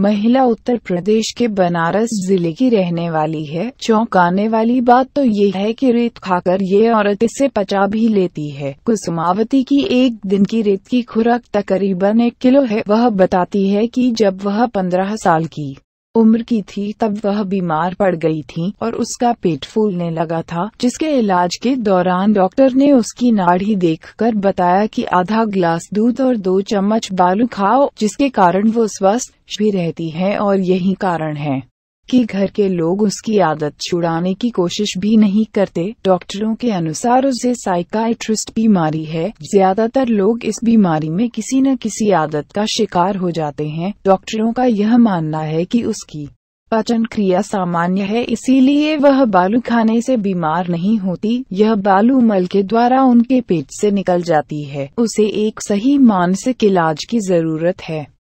महिला उत्तर प्रदेश के बनारस जिले की रहने वाली है चौंकाने वाली बात तो ये है कि रेत खाकर ये औरत इसे पचा भी लेती है कुसुमावती की एक दिन की रेत की खुराक तकरीबन एक किलो है वह बताती है कि जब वह पंद्रह साल की उम्र की थी तब वह बीमार पड़ गई थी और उसका पेट फूलने लगा था जिसके इलाज के दौरान डॉक्टर ने उसकी नाड़ी देखकर बताया कि आधा ग्लास दूध और दो चम्मच बालू खाओ जिसके कारण वो स्वस्थ भी रहती है और यही कारण है कि घर के लोग उसकी आदत छुड़ाने की कोशिश भी नहीं करते डॉक्टरों के अनुसार उसे साइकाइट्रिस्ट बीमारी है ज्यादातर लोग इस बीमारी में किसी न किसी आदत का शिकार हो जाते हैं डॉक्टरों का यह मानना है कि उसकी पाचन क्रिया सामान्य है इसीलिए वह बालू खाने से बीमार नहीं होती यह बालू मल के द्वारा उनके पेट से निकल जाती है उसे एक सही मानसिक इलाज की जरूरत है